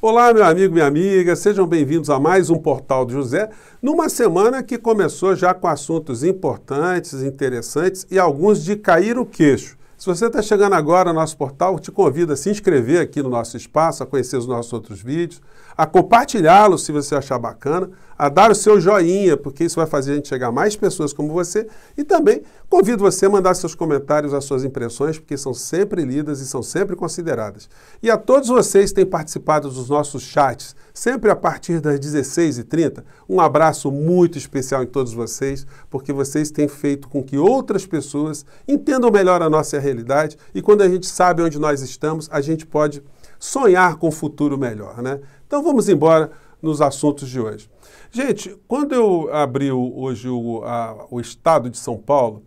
Olá, meu amigo, minha amiga, sejam bem-vindos a mais um Portal do José, numa semana que começou já com assuntos importantes, interessantes e alguns de cair o queixo. Se você está chegando agora ao nosso portal, te convido a se inscrever aqui no nosso espaço, a conhecer os nossos outros vídeos, a compartilhá-los se você achar bacana, a dar o seu joinha, porque isso vai fazer a gente chegar a mais pessoas como você. E também convido você a mandar seus comentários, as suas impressões, porque são sempre lidas e são sempre consideradas. E a todos vocês que têm participado dos nossos chats, sempre a partir das 16h30, um abraço muito especial em todos vocês, porque vocês têm feito com que outras pessoas entendam melhor a nossa realidade e quando a gente sabe onde nós estamos, a gente pode sonhar com um futuro melhor, né? Então vamos embora nos assuntos de hoje. Gente, quando eu abri hoje o, a, o, Estado de São Paulo,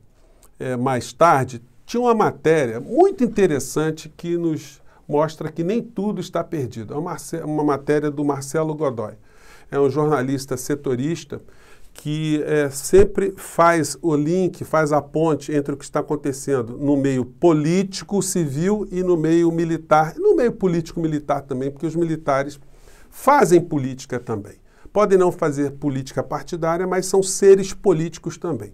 é, mais tarde, tinha uma matéria muito interessante que nos mostra que nem tudo está perdido. É uma, uma matéria do Marcelo Godoy. É um jornalista setorista que é, sempre faz o link, faz a ponte entre o que está acontecendo no meio político, civil e no meio militar, no meio político-militar também, porque os militares fazem política também. Podem não fazer política partidária, mas são seres políticos também.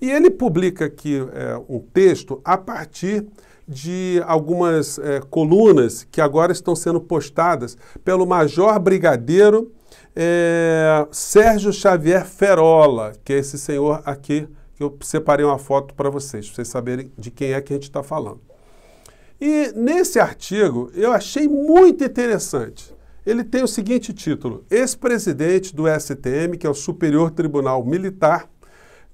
E ele publica aqui é, um texto a partir de algumas é, colunas que agora estão sendo postadas pelo Major Brigadeiro é, Sérgio Xavier Ferola, que é esse senhor aqui que eu separei uma foto para vocês, para vocês saberem de quem é que a gente está falando. E nesse artigo eu achei muito interessante ele tem o seguinte título: Ex-presidente do STM, que é o Superior Tribunal Militar,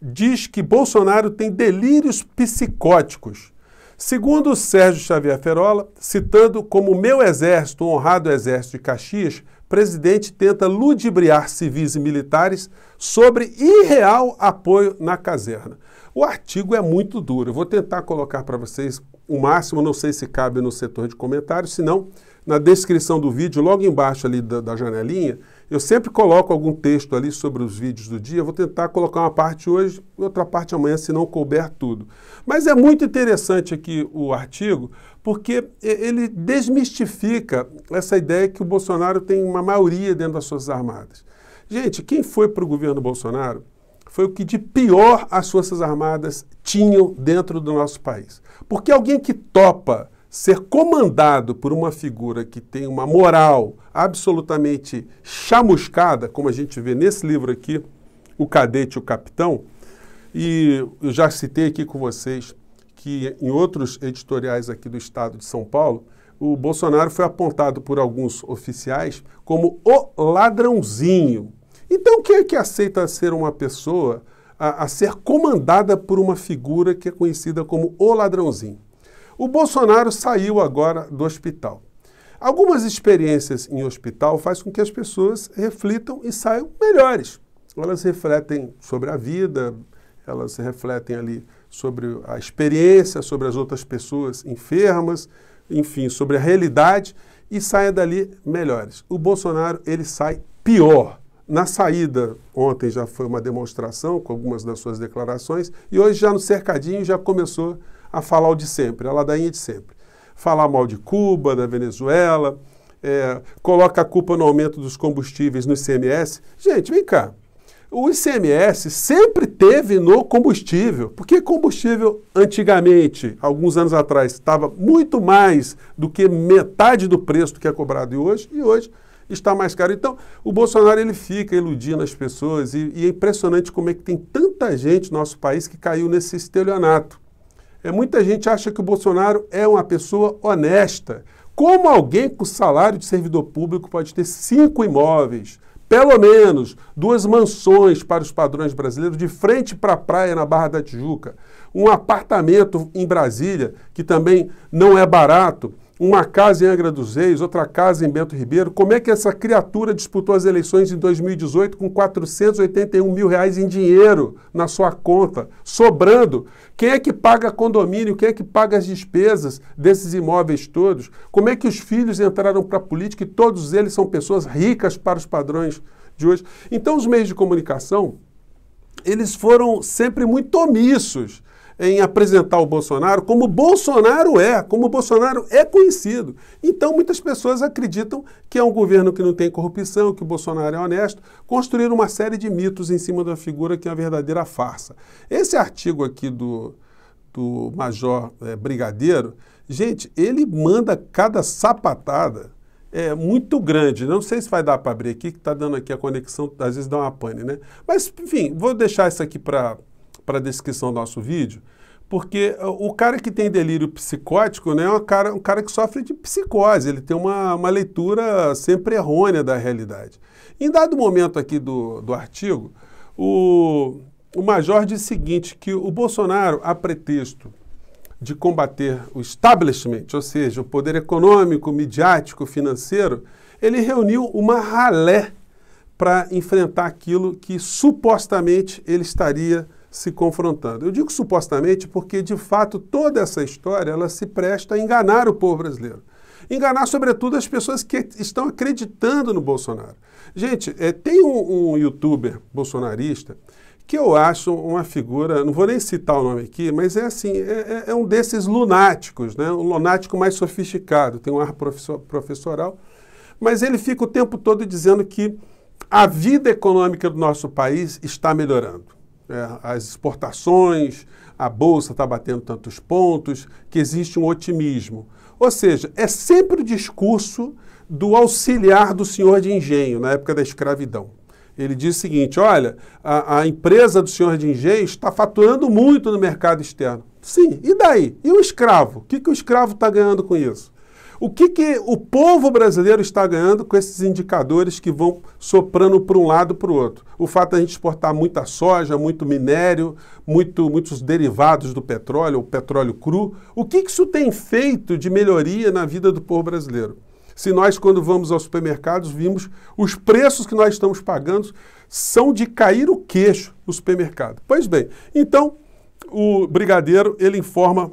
diz que Bolsonaro tem delírios psicóticos. Segundo Sérgio Xavier Ferola, citando como meu exército, o honrado exército de Caxias, presidente tenta ludibriar civis e militares sobre irreal apoio na caserna. O artigo é muito duro. Eu vou tentar colocar para vocês o máximo, não sei se cabe no setor de comentários, senão na descrição do vídeo, logo embaixo ali da, da janelinha, eu sempre coloco algum texto ali sobre os vídeos do dia. vou tentar colocar uma parte hoje, e outra parte amanhã, se não couber tudo. Mas é muito interessante aqui o artigo, porque ele desmistifica essa ideia que o Bolsonaro tem uma maioria dentro das Forças Armadas. Gente, quem foi para o governo Bolsonaro foi o que de pior as Forças Armadas tinham dentro do nosso país. Porque alguém que topa ser comandado por uma figura que tem uma moral absolutamente chamuscada, como a gente vê nesse livro aqui, O Cadete e o Capitão, e eu já citei aqui com vocês que em outros editoriais aqui do estado de São Paulo, o Bolsonaro foi apontado por alguns oficiais como o ladrãozinho. Então, quem é que aceita ser uma pessoa a, a ser comandada por uma figura que é conhecida como o ladrãozinho? O Bolsonaro saiu agora do hospital. Algumas experiências em hospital faz com que as pessoas reflitam e saiam melhores. Elas refletem sobre a vida, elas refletem ali sobre a experiência, sobre as outras pessoas enfermas, enfim, sobre a realidade e saem dali melhores. O Bolsonaro, ele sai pior. Na saída, ontem já foi uma demonstração com algumas das suas declarações e hoje já no cercadinho já começou a falar o de sempre, a ladainha de sempre. Falar mal de Cuba, da Venezuela, é, coloca a culpa no aumento dos combustíveis no ICMS. Gente, vem cá. O ICMS sempre teve no combustível, porque combustível antigamente, alguns anos atrás, estava muito mais do que metade do preço que é cobrado hoje, e hoje está mais caro. Então, o Bolsonaro ele fica iludindo as pessoas e, e é impressionante como é que tem tanta gente no nosso país que caiu nesse estelionato. É, muita gente acha que o Bolsonaro é uma pessoa honesta. Como alguém com salário de servidor público pode ter cinco imóveis, pelo menos duas mansões para os padrões brasileiros, de frente para a praia na Barra da Tijuca, um apartamento em Brasília, que também não é barato, uma casa em Angra dos Reis, outra casa em Bento Ribeiro. Como é que essa criatura disputou as eleições em 2018 com 481 mil reais em dinheiro na sua conta, sobrando? Quem é que paga condomínio? Quem é que paga as despesas desses imóveis todos? Como é que os filhos entraram para a política e todos eles são pessoas ricas para os padrões de hoje? Então, os meios de comunicação, eles foram sempre muito omissos em apresentar o Bolsonaro como Bolsonaro é, como Bolsonaro é conhecido. Então muitas pessoas acreditam que é um governo que não tem corrupção, que o Bolsonaro é honesto, construíram uma série de mitos em cima da figura que é uma verdadeira farsa. Esse artigo aqui do, do Major é, Brigadeiro, gente, ele manda cada sapatada é muito grande. Não sei se vai dar para abrir aqui, que está dando aqui a conexão, às vezes dá uma pane, né? Mas, enfim, vou deixar isso aqui para para a descrição do nosso vídeo, porque eh, o cara que tem delírio psicótico né, é um cara, um cara que sofre de psicose, ele tem uma, uma leitura sempre errônea da realidade. Em dado momento aqui do, do artigo, o, o Major diz o seguinte, que o Bolsonaro, a pretexto de combater o establishment, ou seja, o poder econômico, midiático, financeiro, ele reuniu uma ralé para enfrentar aquilo que supostamente ele estaria se confrontando. Eu digo supostamente porque, de fato, toda essa história ela se presta a enganar o povo brasileiro. Enganar, sobretudo, as pessoas que estão acreditando no Bolsonaro. Gente, é, tem um, um youtuber bolsonarista que eu acho uma figura, não vou nem citar o nome aqui, mas é assim, é, é, é um desses lunáticos, né? um lunático mais sofisticado, tem um ar professor, professoral, mas ele fica o tempo todo dizendo que a vida econômica do nosso país está melhorando. É, as exportações, a bolsa está batendo tantos pontos, que existe um otimismo. Ou seja, é sempre o discurso do auxiliar do senhor de engenho na época da escravidão. Ele diz o seguinte: olha, a, a empresa do senhor de engenho está faturando muito no mercado externo. Sim, e daí? E o escravo? O que, que o escravo está ganhando com isso? O que, que o povo brasileiro está ganhando com esses indicadores que vão soprando para um lado para o outro? O fato de a gente exportar muita soja, muito minério, muito, muitos derivados do petróleo, o petróleo cru. O que, que isso tem feito de melhoria na vida do povo brasileiro? Se nós, quando vamos aos supermercados, vimos os preços que nós estamos pagando são de cair o queixo no supermercado. Pois bem, então o brigadeiro ele informa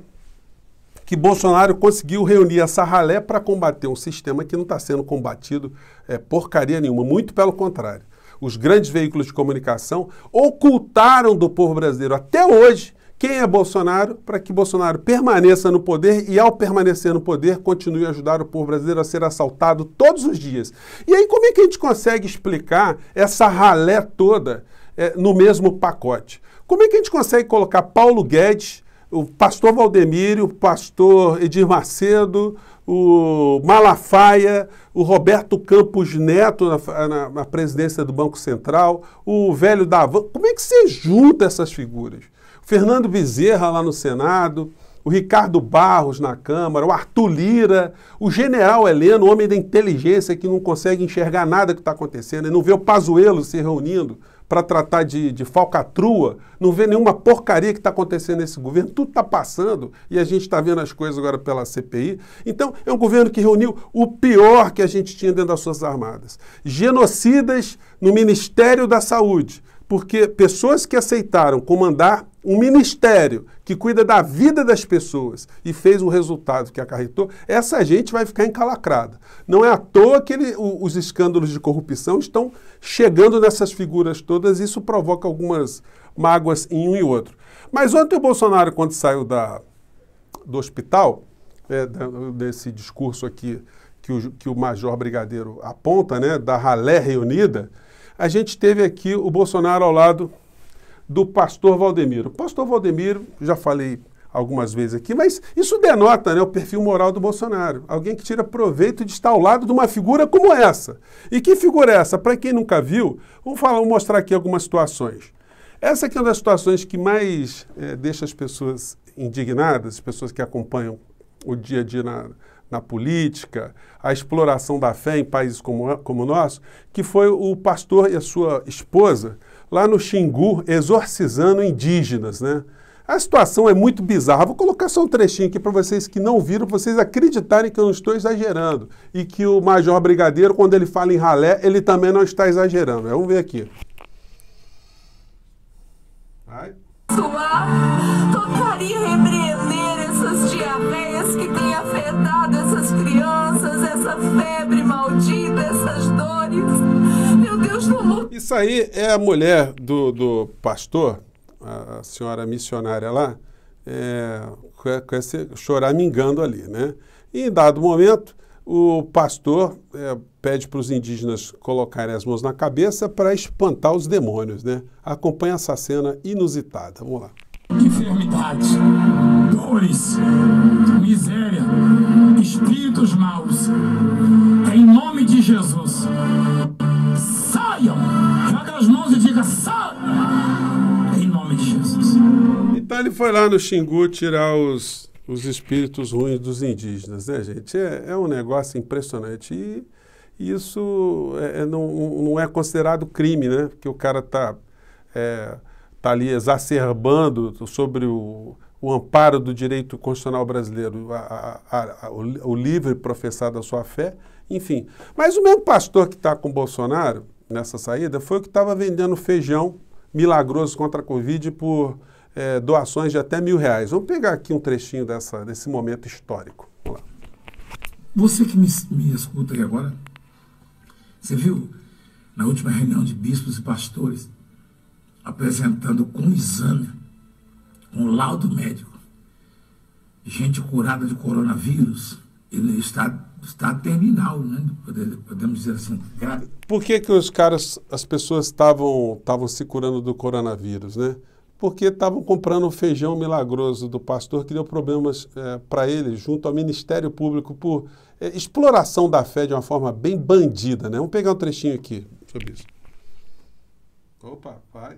que Bolsonaro conseguiu reunir essa ralé para combater um sistema que não está sendo combatido é, porcaria nenhuma, muito pelo contrário. Os grandes veículos de comunicação ocultaram do povo brasileiro até hoje quem é Bolsonaro para que Bolsonaro permaneça no poder e, ao permanecer no poder, continue a ajudar o povo brasileiro a ser assaltado todos os dias. E aí, como é que a gente consegue explicar essa ralé toda é, no mesmo pacote? Como é que a gente consegue colocar Paulo Guedes o pastor Valdemiro, o pastor Edir Macedo, o Malafaia, o Roberto Campos Neto na, na, na presidência do Banco Central, o velho Davan. Como é que você junta essas figuras? O Fernando Bezerra lá no Senado, o Ricardo Barros na Câmara, o Arthur Lira, o general Heleno, o homem da inteligência que não consegue enxergar nada que está acontecendo, e não vê o Pazuello se reunindo para tratar de, de falcatrua, não vê nenhuma porcaria que está acontecendo nesse governo, tudo está passando e a gente está vendo as coisas agora pela CPI. Então, é um governo que reuniu o pior que a gente tinha dentro das Forças Armadas: genocidas no Ministério da Saúde. Porque pessoas que aceitaram comandar um ministério que cuida da vida das pessoas e fez o resultado que acarretou, essa gente vai ficar encalacrada. Não é à toa que ele, os escândalos de corrupção estão chegando nessas figuras todas, e isso provoca algumas mágoas em um e outro. Mas ontem o Bolsonaro, quando saiu da, do hospital, é, desse discurso aqui que o, que o major brigadeiro aponta, né, da ralé reunida, a gente teve aqui o Bolsonaro ao lado do pastor Valdemiro. pastor Valdemiro, já falei algumas vezes aqui, mas isso denota né, o perfil moral do Bolsonaro. Alguém que tira proveito de estar ao lado de uma figura como essa. E que figura é essa? Para quem nunca viu, vamos, falar, vamos mostrar aqui algumas situações. Essa aqui é uma das situações que mais é, deixa as pessoas indignadas, as pessoas que acompanham o dia a dia na, na política, a exploração da fé em países como, como o nosso, que foi o pastor e a sua esposa lá no Xingu exorcizando indígenas, né? A situação é muito bizarra. Vou colocar só um trechinho aqui para vocês que não viram, para vocês acreditarem que eu não estou exagerando. E que o Major Brigadeiro, quando ele fala em ralé, ele também não está exagerando. Vamos ver aqui. Vai. tocaria, que tem afetado essas crianças, essa febre maldita, essas dores. Meu Deus, como. Isso aí é a mulher do, do pastor, a, a senhora missionária lá, é, com esse choramingando ali, né? E em dado momento, o pastor é, pede para os indígenas colocarem as mãos na cabeça para espantar os demônios, né? Acompanha essa cena inusitada. Vamos lá enfermidade, dores, miséria, espíritos maus. Em nome de Jesus, saiam! Joga as mãos e diga: saiam! Em nome de Jesus. Então ele foi lá no Xingu tirar os, os espíritos ruins dos indígenas, né, gente? É, é um negócio impressionante. E isso é, é, não, não, é considerado crime, né? Porque o cara está é, está ali exacerbando sobre o, o, amparo do direito constitucional brasileiro, a, a, a, o, o livre professar da sua fé, enfim. Mas o mesmo pastor que está com Bolsonaro nessa saída foi o que estava vendendo feijão milagroso contra a Covid por é, doações de até mil reais. Vamos pegar aqui um trechinho dessa, desse momento histórico. lá. Você que me, me escuta aí agora, você viu na última reunião de bispos e pastores, apresentando com exame, com laudo médico, gente curada de coronavírus, ele está, está terminal, né? podemos dizer assim. Grave. Por que, que os caras, as pessoas estavam se curando do coronavírus, né? Porque estavam comprando o feijão milagroso do pastor que deu problemas é, para ele junto ao Ministério Público por é, exploração da fé de uma forma bem bandida, né? Vamos pegar um trechinho aqui sobre isso. Opa, vai.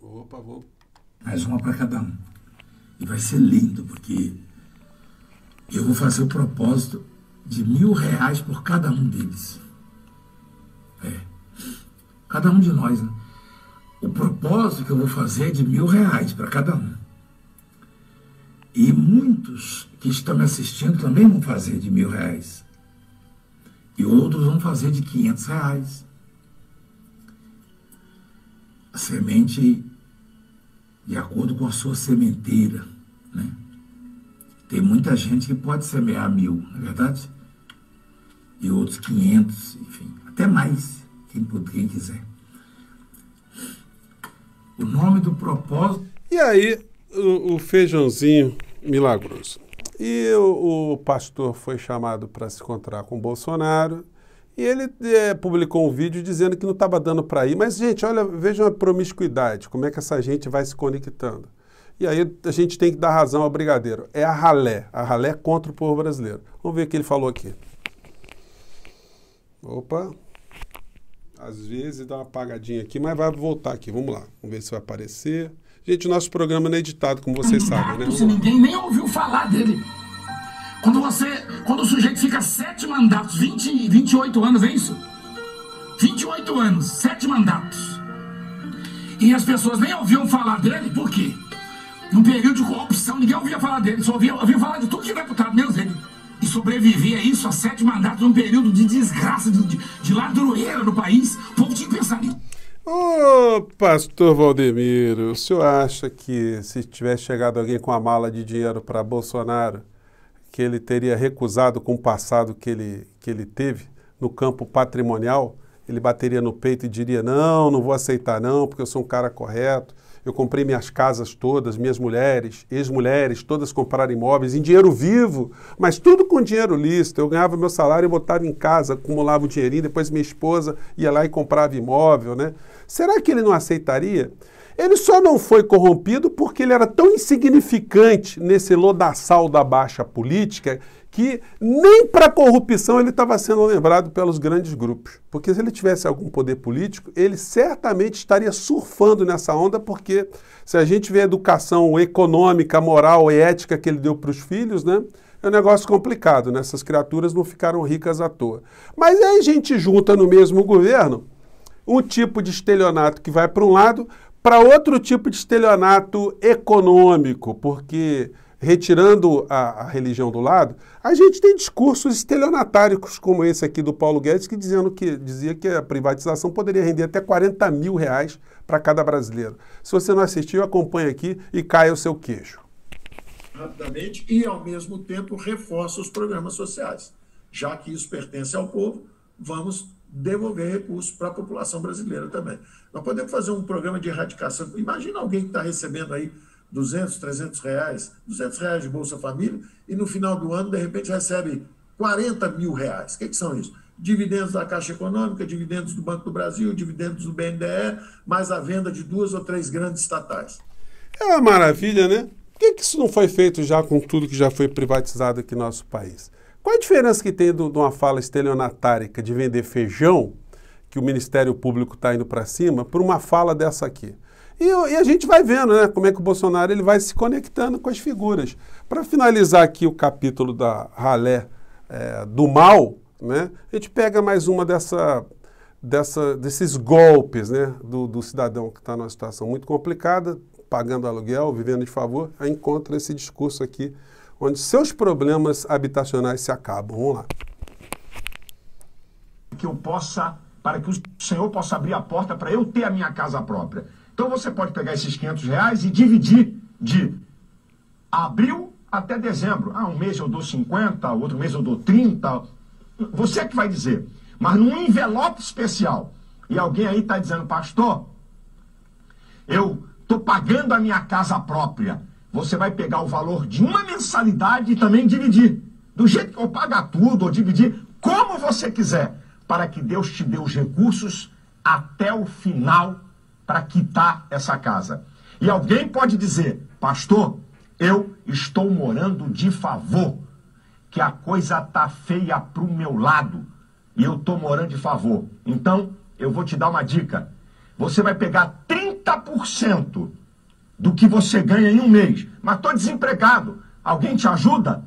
Opa, vou. Mais uma para cada um. E vai ser lindo, porque eu vou fazer o propósito de mil reais por cada um deles. É. Cada um de nós, né? O propósito que eu vou fazer é de mil reais para cada um. E muitos que estão me assistindo também vão fazer de mil reais. E outros vão fazer de quinhentos reais a semente de acordo com a sua sementeira. Né? Tem muita gente que pode semear mil, não é verdade? E outros 500, enfim, até mais, quem, puder, quem quiser. O nome do propósito. E aí, o, o feijãozinho milagroso. E o, o pastor foi chamado para se encontrar com Bolsonaro. E ele é, publicou um vídeo dizendo que não estava dando para ir. Mas, gente, olha, veja a promiscuidade, como é que essa gente vai se conectando. E aí a gente tem que dar razão ao brigadeiro. É a ralé, a ralé contra o povo brasileiro. Vamos ver o que ele falou aqui. Opa. Às vezes dá uma apagadinha aqui, mas vai voltar aqui. Vamos lá, vamos ver se vai aparecer. Gente, o nosso programa não é editado, como vocês sabem, né? ninguém nem ouviu falar dele. Quando você quando o sujeito fica sete mandatos, 20, 28 anos, é isso? 28 anos, sete mandatos. E as pessoas nem ouviam falar dele, por quê? Num período de corrupção, ninguém ouvia falar dele, só ouvia, ouvia falar de tudo que é deputado, menos ele. E sobreviver a isso a sete mandatos num período de desgraça, de, de, de ladroeira no país, o povo tinha que pensar nisso. Ô, oh, pastor Valdemiro, o senhor acha que se tivesse chegado alguém com a mala de dinheiro para Bolsonaro, que ele teria recusado com o passado que ele, que ele teve no campo patrimonial, ele bateria no peito e diria: Não, não vou aceitar, não, porque eu sou um cara correto. Eu comprei minhas casas todas, minhas mulheres, ex-mulheres, todas compraram imóveis em dinheiro vivo, mas tudo com dinheiro lícito. Eu ganhava meu salário e botava em casa, acumulava o dinheirinho, depois minha esposa ia lá e comprava imóvel, né? Será que ele não aceitaria? Ele só não foi corrompido porque ele era tão insignificante nesse lodaçal da baixa política que nem para a corrupção ele estava sendo lembrado pelos grandes grupos. Porque se ele tivesse algum poder político, ele certamente estaria surfando nessa onda, porque se a gente vê a educação econômica, moral e ética que ele deu para os filhos, né? É um negócio complicado, né? Essas criaturas não ficaram ricas à toa. Mas aí a gente junta no mesmo governo um tipo de estelionato que vai para um lado, para outro tipo de estelionato econômico, porque retirando a, a, religião do lado, a gente tem discursos estelionatários como esse aqui do Paulo Guedes, que, dizendo que dizia que a privatização poderia render até 40 mil reais para cada brasileiro. Se você não assistiu, acompanhe aqui e caia o seu queijo. Rapidamente e, ao mesmo tempo, reforça os programas sociais. Já que isso pertence ao povo, vamos devolver recursos para a população brasileira também. Nós podemos fazer um programa de erradicação. Imagina alguém que está recebendo aí 200, 300 reais, 200 reais de Bolsa Família, e no final do ano, de repente, recebe 40 mil reais. O que, que são isso? Dividendos da Caixa Econômica, dividendos do Banco do Brasil, dividendos do BNDE, mais a venda de duas ou três grandes estatais. É uma maravilha, né? Por que, que isso não foi feito já com tudo que já foi privatizado aqui no nosso país? Qual é a diferença que tem de uma fala estelionatárica de vender feijão, que o Ministério Público está indo para cima, por uma fala dessa aqui? E, e, a gente vai vendo né, como é que o Bolsonaro ele vai se conectando com as figuras. Para finalizar aqui o capítulo da ralé é, do mal, né, a gente pega mais uma dessa, dessa, desses golpes né, do, do cidadão que está numa situação muito complicada, pagando aluguel, vivendo de favor, aí encontra esse discurso aqui onde seus problemas habitacionais se acabam. Vamos lá. Que eu possa, para que o Senhor possa abrir a porta para eu ter a minha casa própria. Então você pode pegar esses 500 reais e dividir de abril até dezembro. Ah, um mês eu dou 50, outro mês eu dou 30. Você é que vai dizer. Mas num envelope especial. E alguém aí está dizendo, pastor, eu estou pagando a minha casa própria você vai pegar o valor de uma mensalidade e também dividir. Do jeito que eu pagar tudo ou dividir, como você quiser, para que Deus te dê os recursos até o final para quitar essa casa. E alguém pode dizer, pastor, eu estou morando de favor, que a coisa tá feia para o meu lado e eu estou morando de favor. Então, eu vou te dar uma dica. Você vai pegar 30% do que você ganha em um mês. Mas estou desempregado. Alguém te ajuda?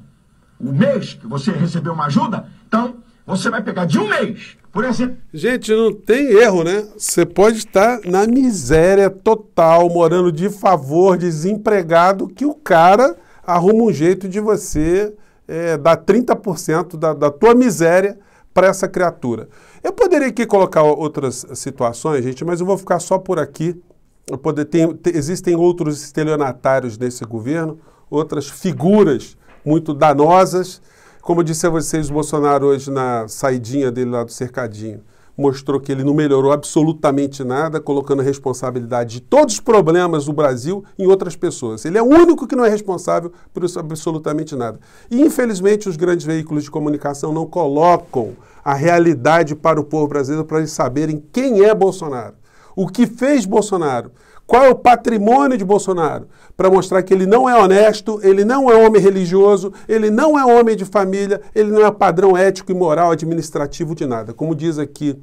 O mês que você recebeu uma ajuda? Então, você vai pegar de um mês, por exemplo. Gente, não tem erro, né? Você pode estar na miséria total, morando de favor, desempregado, que o cara arruma um jeito de você é, dar 30% da, da tua miséria para essa criatura. Eu poderia aqui colocar outras situações, gente, mas eu vou ficar só por aqui. Poder, tem, tem, existem outros estelionatários nesse governo, outras figuras muito danosas. Como eu disse a vocês, o Bolsonaro hoje na saidinha dele lá do cercadinho mostrou que ele não melhorou absolutamente nada, colocando a responsabilidade de todos os problemas do Brasil em outras pessoas. Ele é o único que não é responsável por isso absolutamente nada. E infelizmente os grandes veículos de comunicação não colocam a realidade para o povo brasileiro para eles saberem quem é Bolsonaro o que fez Bolsonaro, qual é o patrimônio de Bolsonaro, para mostrar que ele não é honesto, ele não é homem religioso, ele não é homem de família, ele não é padrão ético e moral administrativo de nada. Como diz aqui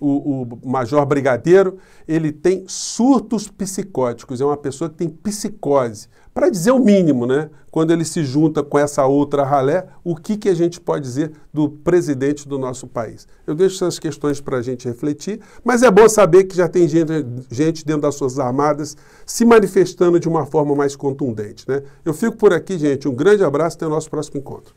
o, o Major Brigadeiro, ele tem surtos psicóticos, é uma pessoa que tem psicose para dizer o mínimo, né? Quando ele se junta com essa outra ralé, o que, que a gente pode dizer do presidente do nosso país? Eu deixo essas questões para a gente refletir, mas é bom saber que já tem gente, gente dentro das suas armadas se manifestando de uma forma mais contundente, né? Eu fico por aqui, gente. Um grande abraço e até o nosso próximo encontro.